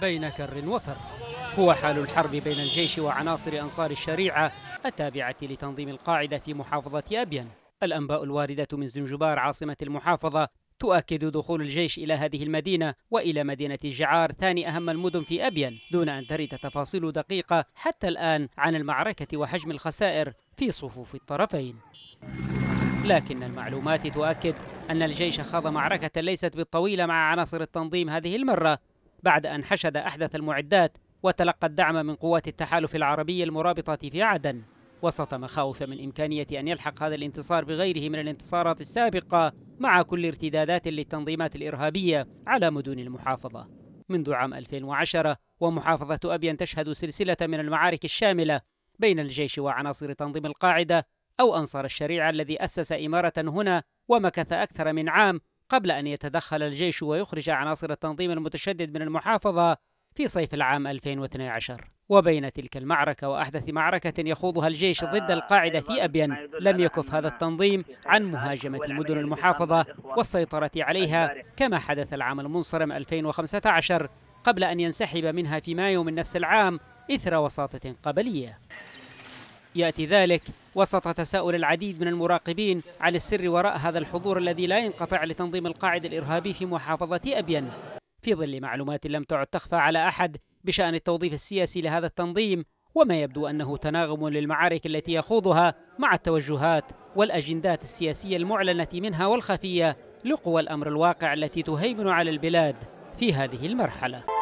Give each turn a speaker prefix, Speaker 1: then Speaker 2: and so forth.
Speaker 1: بين كر وفر هو حال الحرب بين الجيش وعناصر أنصار الشريعة التابعة لتنظيم القاعدة في محافظة أبين الأنباء الواردة من زنجبار عاصمة المحافظة تؤكد دخول الجيش إلى هذه المدينة وإلى مدينة الجعار ثاني أهم المدن في أبين دون أن ترد تفاصيل دقيقة حتى الآن عن المعركة وحجم الخسائر في صفوف الطرفين لكن المعلومات تؤكد أن الجيش خاض معركة ليست بالطويلة مع عناصر التنظيم هذه المرة بعد أن حشد أحدث المعدات وتلقى الدعم من قوات التحالف العربي المرابطة في عدن وسط مخاوف من إمكانية أن يلحق هذا الانتصار بغيره من الانتصارات السابقة مع كل ارتدادات للتنظيمات الإرهابية على مدن المحافظة منذ عام 2010 ومحافظة أبين تشهد سلسلة من المعارك الشاملة بين الجيش وعناصر تنظيم القاعدة أو أنصار الشريعة الذي أسس إمارة هنا ومكث أكثر من عام قبل أن يتدخل الجيش ويخرج عناصر التنظيم المتشدد من المحافظة في صيف العام 2012 وبين تلك المعركة وأحدث معركة يخوضها الجيش ضد القاعدة في أبين لم يكف هذا التنظيم عن مهاجمة مدن المحافظة والسيطرة عليها كما حدث العام المنصرم 2015 قبل أن ينسحب منها في مايو من نفس العام إثر وساطة قبلية يأتي ذلك وسط تساؤل العديد من المراقبين على السر وراء هذا الحضور الذي لا ينقطع لتنظيم القاعد الإرهابي في محافظة أبين في ظل معلومات لم تعد تخفى على أحد بشأن التوظيف السياسي لهذا التنظيم وما يبدو أنه تناغم للمعارك التي يخوضها مع التوجهات والأجندات السياسية المعلنة منها والخفية لقوى الأمر الواقع التي تهيمن على البلاد في هذه المرحلة